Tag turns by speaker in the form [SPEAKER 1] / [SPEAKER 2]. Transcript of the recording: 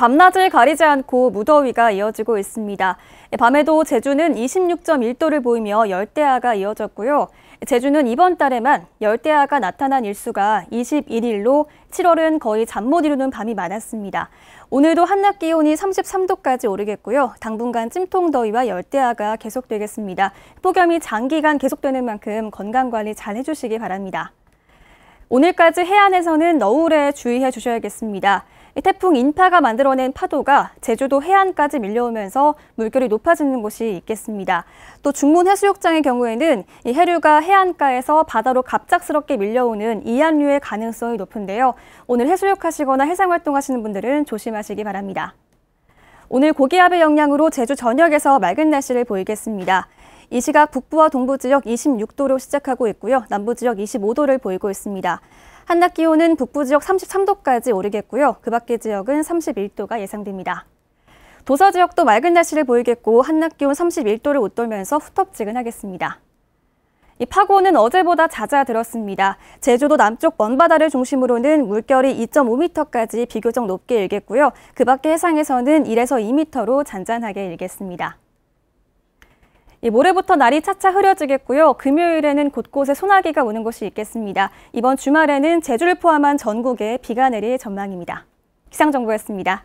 [SPEAKER 1] 밤낮을 가리지 않고 무더위가 이어지고 있습니다. 밤에도 제주는 26.1도를 보이며 열대야가 이어졌고요. 제주는 이번 달에만 열대야가 나타난 일수가 21일로 7월은 거의 잠 못 이루는 밤이 많았습니다. 오늘도 한낮 기온이 33도까지 오르겠고요. 당분간 찜통더위와 열대야가 계속되겠습니다. 폭염이 장기간 계속되는 만큼 건강관리 잘 해주시기 바랍니다. 오늘까지 해안에서는 너울에 주의해 주셔야겠습니다. 태풍 인파가 만들어낸 파도가 제주도 해안까지 밀려오면서 물결이 높아지는 곳이 있겠습니다. 또 중문 해수욕장의 경우에는 이 해류가 해안가에서 바다로 갑작스럽게 밀려오는 이안류의 가능성이 높은데요. 오늘 해수욕 하시거나 해상 활동하시는 분들은 조심하시기 바랍니다. 오늘 고기압의 영향으로 제주 전역에서 맑은 날씨를 보이겠습니다. 이 시각 북부와 동부 지역 26도로 시작하고 있고요. 남부 지역 25도를 보이고 있습니다. 한낮 기온은 북부 지역 33도까지 오르겠고요. 그 밖의 지역은 31도가 예상됩니다. 도서 지역도 맑은 날씨를 보이겠고 한낮 기온 31도를 웃돌면서 후텁지근하겠습니다. 이 파고는 어제보다 잦아들었습니다. 제주도 남쪽 먼바다를 중심으로는 물결이 2.5m까지 비교적 높게 일겠고요. 그 밖의 해상에서는 1에서 2m로 잔잔하게 일겠습니다. 모레부터 날이 차차 흐려지겠고요. 금요일에는 곳곳에 소나기가 오는 곳이 있겠습니다. 이번 주말에는 제주를 포함한 전국에 비가 내릴 전망입니다. 기상정보였습니다.